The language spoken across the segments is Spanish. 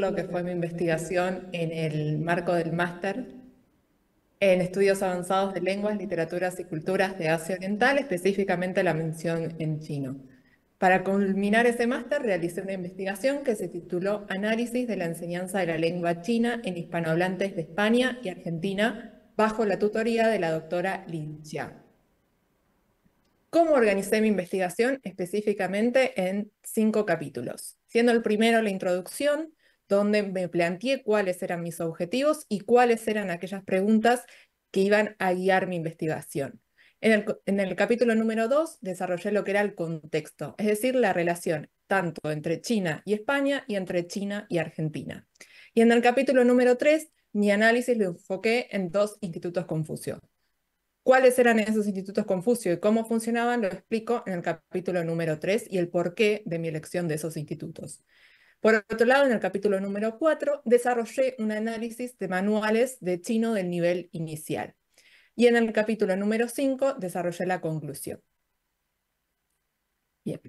lo que fue mi investigación en el marco del máster en estudios avanzados de lenguas, literaturas y culturas de Asia Oriental, específicamente la mención en chino. Para culminar ese máster realicé una investigación que se tituló Análisis de la enseñanza de la lengua china en hispanohablantes de España y Argentina bajo la tutoría de la doctora Lin Xia. ¿Cómo organicé mi investigación? Específicamente en cinco capítulos, siendo el primero la introducción, donde me planteé cuáles eran mis objetivos y cuáles eran aquellas preguntas que iban a guiar mi investigación. En el, capítulo número 2 desarrollé lo que era el contexto, es decir, la relación tanto entre China y España y entre China y Argentina. Y en el capítulo número 3, mi análisis lo enfoqué en dos institutos Confucio. ¿Cuáles eran esos institutos Confucio y cómo funcionaban? Lo explico en el capítulo número 3 y el porqué de mi elección de esos institutos. Por otro lado, en el capítulo número 4, desarrollé un análisis de manuales de chino del nivel inicial. Y en el capítulo número 5, desarrollé la conclusión. Bien.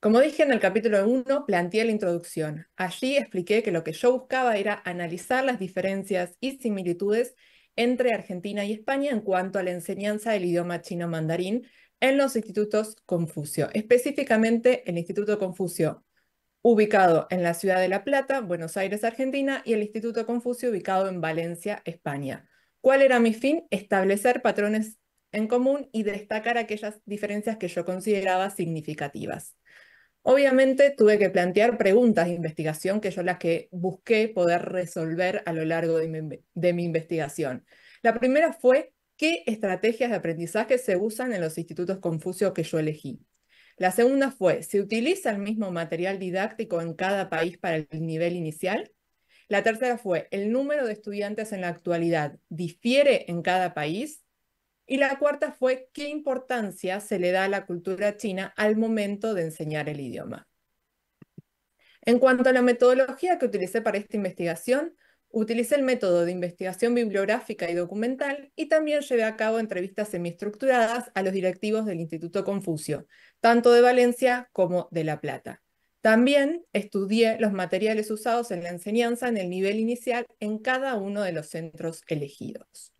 Como dije en el capítulo 1, planteé la introducción. Allí expliqué que lo que yo buscaba era analizar las diferencias y similitudes entre Argentina y España en cuanto a la enseñanza del idioma chino mandarín en los institutos Confucio, específicamente el Instituto Confucio ubicado en la ciudad de La Plata, Buenos Aires, Argentina, y el Instituto Confucio ubicado en Valencia, España. ¿Cuál era mi fin? Establecer patrones en común y destacar aquellas diferencias que yo consideraba significativas. Obviamente tuve que plantear preguntas de investigación que yo las que busqué poder resolver a lo largo de mi, de mi investigación. La primera fue, ¿qué estrategias de aprendizaje se usan en los institutos Confucio que yo elegí? La segunda fue, ¿se utiliza el mismo material didáctico en cada país para el nivel inicial? La tercera fue, ¿el número de estudiantes en la actualidad difiere en cada país? Y la cuarta fue, ¿qué importancia se le da a la cultura china al momento de enseñar el idioma? En cuanto a la metodología que utilicé para esta investigación, Utilicé el método de investigación bibliográfica y documental y también llevé a cabo entrevistas semiestructuradas a los directivos del Instituto Confucio, tanto de Valencia como de La Plata. También estudié los materiales usados en la enseñanza en el nivel inicial en cada uno de los centros elegidos.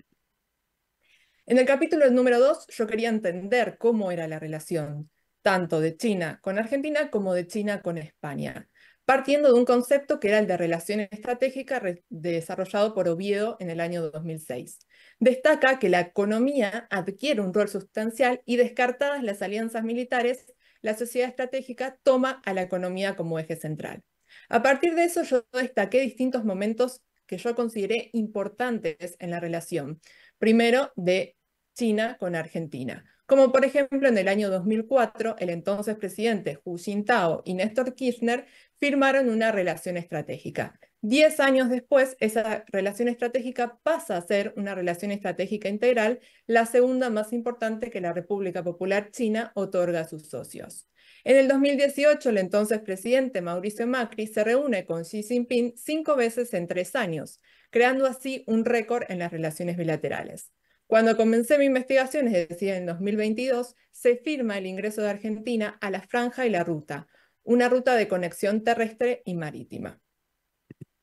En el capítulo número 2 yo quería entender cómo era la relación tanto de China con Argentina como de China con España partiendo de un concepto que era el de relación estratégica desarrollado por Oviedo en el año 2006. Destaca que la economía adquiere un rol sustancial y descartadas las alianzas militares, la sociedad estratégica toma a la economía como eje central. A partir de eso yo destaqué distintos momentos que yo consideré importantes en la relación. Primero, de China con Argentina como por ejemplo en el año 2004 el entonces presidente Hu Jintao y Néstor Kirchner firmaron una relación estratégica. Diez años después, esa relación estratégica pasa a ser una relación estratégica integral, la segunda más importante que la República Popular China otorga a sus socios. En el 2018, el entonces presidente Mauricio Macri se reúne con Xi Jinping cinco veces en tres años, creando así un récord en las relaciones bilaterales. Cuando comencé mi investigación, es decir, en 2022, se firma el ingreso de Argentina a la Franja y la Ruta, una ruta de conexión terrestre y marítima.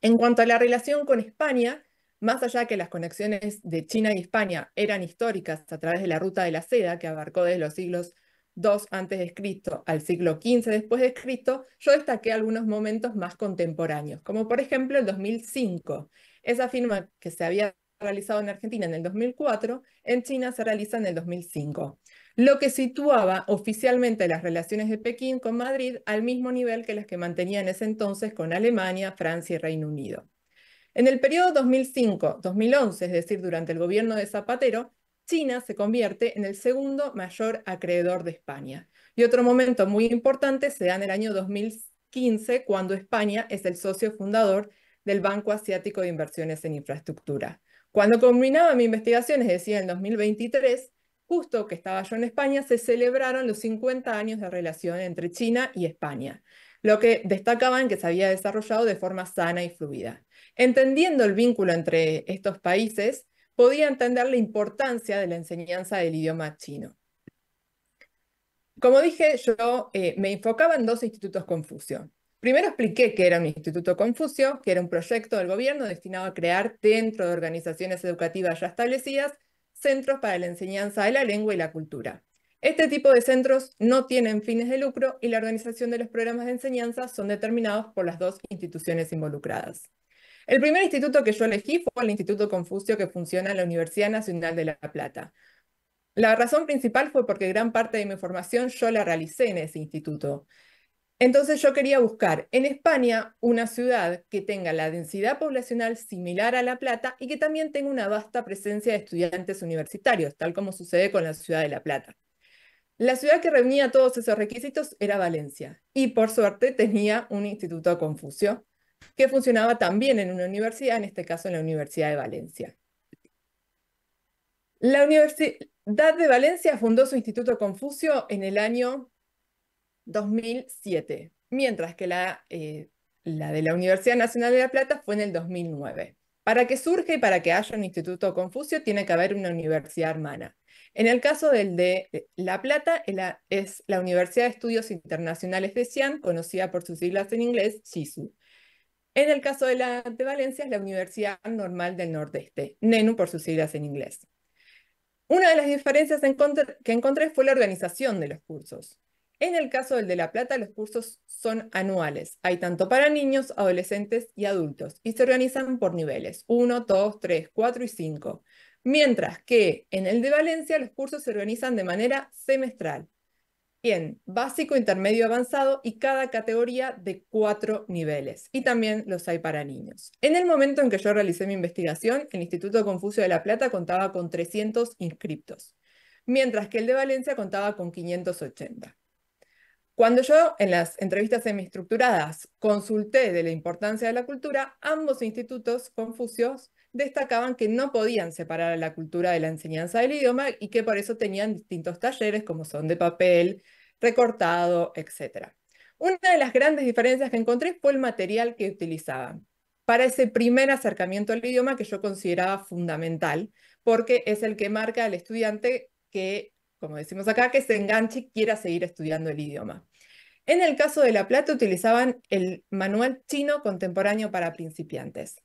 En cuanto a la relación con España, más allá que las conexiones de China y España eran históricas a través de la ruta de la seda, que abarcó desde los siglos II antes de Cristo al siglo XV después de Cristo, yo destaqué algunos momentos más contemporáneos, como por ejemplo el 2005, esa firma que se había realizado en Argentina en el 2004, en China se realiza en el 2005, lo que situaba oficialmente las relaciones de Pekín con Madrid al mismo nivel que las que mantenía en ese entonces con Alemania, Francia y Reino Unido. En el periodo 2005-2011, es decir, durante el gobierno de Zapatero, China se convierte en el segundo mayor acreedor de España. Y otro momento muy importante se da en el año 2015, cuando España es el socio fundador del Banco Asiático de Inversiones en Infraestructura. Cuando combinaba investigación, es decir, en 2023, justo que estaba yo en España, se celebraron los 50 años de relación entre China y España, lo que destacaban que se había desarrollado de forma sana y fluida. Entendiendo el vínculo entre estos países, podía entender la importancia de la enseñanza del idioma chino. Como dije, yo eh, me enfocaba en dos institutos Confucio. Primero expliqué que era un instituto Confucio, que era un proyecto del gobierno destinado a crear dentro de organizaciones educativas ya establecidas centros para la enseñanza de la lengua y la cultura. Este tipo de centros no tienen fines de lucro y la organización de los programas de enseñanza son determinados por las dos instituciones involucradas. El primer instituto que yo elegí fue el Instituto Confucio que funciona en la Universidad Nacional de La Plata. La razón principal fue porque gran parte de mi formación yo la realicé en ese instituto. Entonces yo quería buscar en España una ciudad que tenga la densidad poblacional similar a La Plata y que también tenga una vasta presencia de estudiantes universitarios, tal como sucede con la ciudad de La Plata. La ciudad que reunía todos esos requisitos era Valencia y por suerte tenía un instituto Confucio que funcionaba también en una universidad, en este caso en la Universidad de Valencia. La Universidad de Valencia fundó su Instituto Confucio en el año 2007, mientras que eh, la, de la Universidad Nacional de La Plata fue en el 2009. Para que surja y para que haya un Instituto Confucio tiene que haber una universidad hermana. En el caso del de eh, La Plata es la Universidad de Estudios Internacionales de Xi'an, conocida por sus siglas en inglés, SISU. En el caso de, la, de Valencia es la Universidad Normal del Nordeste, NENU por sus siglas en inglés. Una de las diferencias que encontré fue la organización de los cursos. En el caso del de La Plata, los cursos son anuales. Hay tanto para niños, adolescentes y adultos y se organizan por niveles, 1, 2, 3, 4 y 5. Mientras que en el de Valencia los cursos se organizan de manera semestral, en básico, intermedio, avanzado y cada categoría de cuatro niveles. Y también los hay para niños. En el momento en que yo realicé mi investigación, el Instituto Confucio de La Plata contaba con 300 inscriptos, mientras que el de Valencia contaba con 580. Cuando yo en las entrevistas semiestructuradas consulté de la importancia de la cultura, ambos institutos confucios destacaban que no podían separar a la cultura de la enseñanza del idioma y que por eso tenían distintos talleres como son de papel, recortado, etc. Una de las grandes diferencias que encontré fue el material que utilizaban para ese primer acercamiento al idioma que yo consideraba fundamental, porque es el que marca al estudiante que como decimos acá, que se enganche y quiera seguir estudiando el idioma. En el caso de La Plata utilizaban el manual chino contemporáneo para principiantes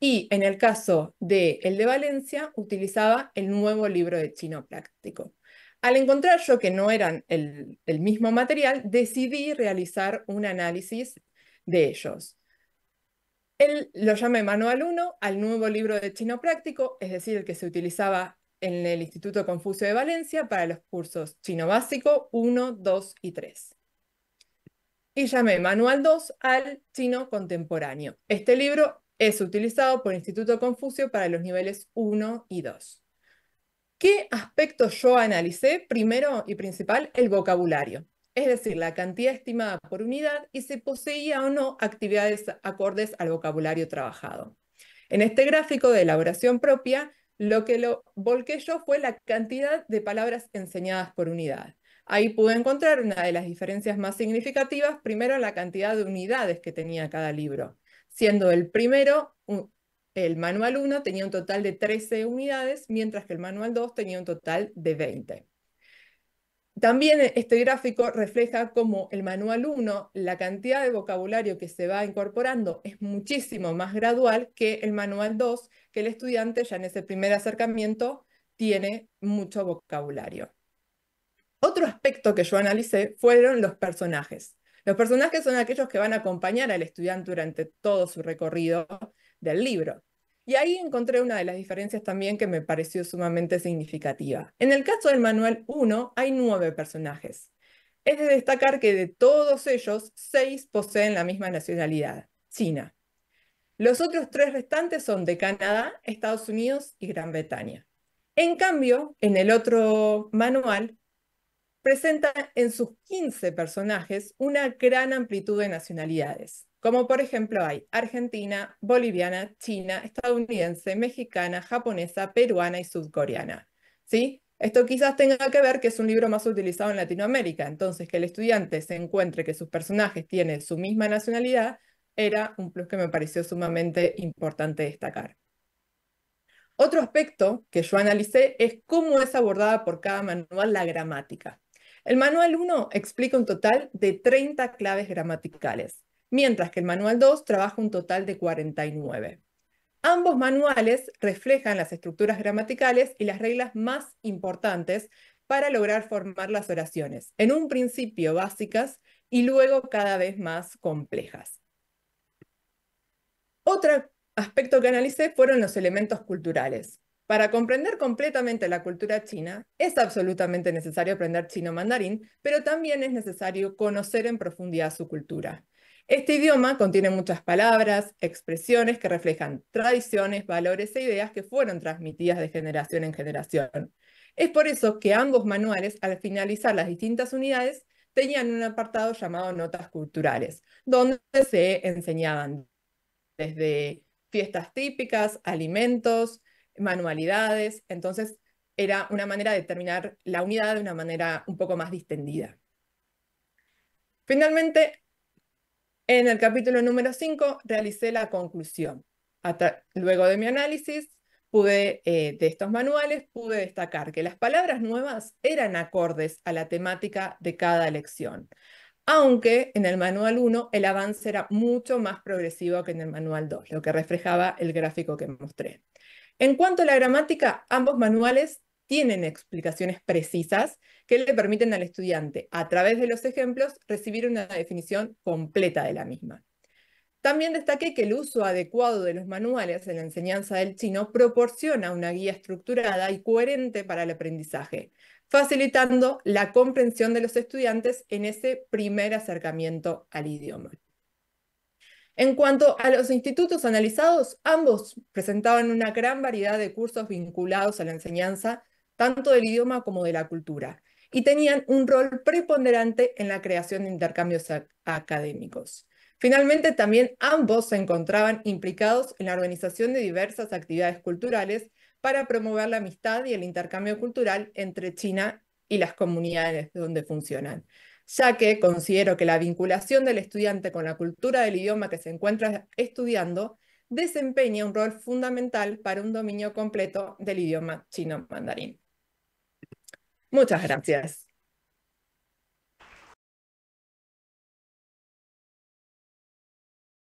y en el caso de el de Valencia utilizaba el nuevo libro de chino práctico. Al encontrar yo que no eran el, mismo material, decidí realizar un análisis de ellos. Él lo llamé Manual 1 al nuevo libro de chino práctico, es decir, el que se utilizaba en el Instituto Confucio de Valencia para los cursos chino básico 1, 2 y 3. Y llamé Manual 2 al chino contemporáneo. Este libro es utilizado por el Instituto Confucio para los niveles 1 y 2. ¿Qué aspectos yo analicé? Primero y principal, el vocabulario, es decir, la cantidad estimada por unidad y si poseía o no actividades acordes al vocabulario trabajado. En este gráfico de elaboración propia, lo que lo volqué yo fue la cantidad de palabras enseñadas por unidad. Ahí pude encontrar una de las diferencias más significativas, primero la cantidad de unidades que tenía cada libro, siendo el primero, el manual 1 tenía un total de 13 unidades, mientras que el manual 2 tenía un total de 20. También este gráfico refleja cómo el manual 1, la cantidad de vocabulario que se va incorporando es muchísimo más gradual que el manual 2, que el estudiante ya en ese primer acercamiento tiene mucho vocabulario. Otro aspecto que yo analicé fueron los personajes. Los personajes son aquellos que van a acompañar al estudiante durante todo su recorrido del libro. Y ahí encontré una de las diferencias también que me pareció sumamente significativa. En el caso del manual 1 hay nueve personajes. Es de destacar que de todos ellos, seis poseen la misma nacionalidad, China. Los otros tres restantes son de Canadá, Estados Unidos y Gran Bretaña. En cambio, en el otro manual, presenta en sus 15 personajes una gran amplitud de nacionalidades como por ejemplo hay argentina, boliviana, china, estadounidense, mexicana, japonesa, peruana y sudcoreana. ¿Sí? Esto quizás tenga que ver que es un libro más utilizado en Latinoamérica, entonces que el estudiante se encuentre que sus personajes tienen su misma nacionalidad era un plus que me pareció sumamente importante destacar. Otro aspecto que yo analicé es cómo es abordada por cada manual la gramática. El manual 1 explica un total de 30 claves gramaticales mientras que el manual 2 trabaja un total de 49. Ambos manuales reflejan las estructuras gramaticales y las reglas más importantes para lograr formar las oraciones, en un principio básicas y luego cada vez más complejas. Otro aspecto que analicé fueron los elementos culturales. Para comprender completamente la cultura china, es absolutamente necesario aprender chino mandarín, pero también es necesario conocer en profundidad su cultura. Este idioma contiene muchas palabras, expresiones que reflejan tradiciones, valores e ideas que fueron transmitidas de generación en generación. Es por eso que ambos manuales, al finalizar las distintas unidades, tenían un apartado llamado Notas Culturales, donde se enseñaban desde fiestas típicas, alimentos, manualidades, entonces era una manera de terminar la unidad de una manera un poco más distendida. Finalmente, en el capítulo número 5 realicé la conclusión. luego de mi análisis, pude, eh, de estos manuales, pude destacar que las palabras nuevas eran acordes a la temática de cada lección, aunque en el manual 1 el avance era mucho más progresivo que en el manual 2, lo que reflejaba el gráfico que mostré. En cuanto a la gramática, ambos manuales tienen explicaciones precisas que le permiten al estudiante, a través de los ejemplos, recibir una definición completa de la misma. También destaque que el uso adecuado de los manuales en la enseñanza del chino proporciona una guía estructurada y coherente para el aprendizaje, facilitando la comprensión de los estudiantes en ese primer acercamiento al idioma. En cuanto a los institutos analizados, ambos presentaban una gran variedad de cursos vinculados a la enseñanza tanto del idioma como de la cultura, y tenían un rol preponderante en la creación de intercambios académicos. Finalmente, también ambos se encontraban implicados en la organización de diversas actividades culturales para promover la amistad y el intercambio cultural entre China y las comunidades donde funcionan, ya que considero que la vinculación del estudiante con la cultura del idioma que se encuentra estudiando desempeña un rol fundamental para un dominio completo del idioma chino mandarín. Muchas gracias.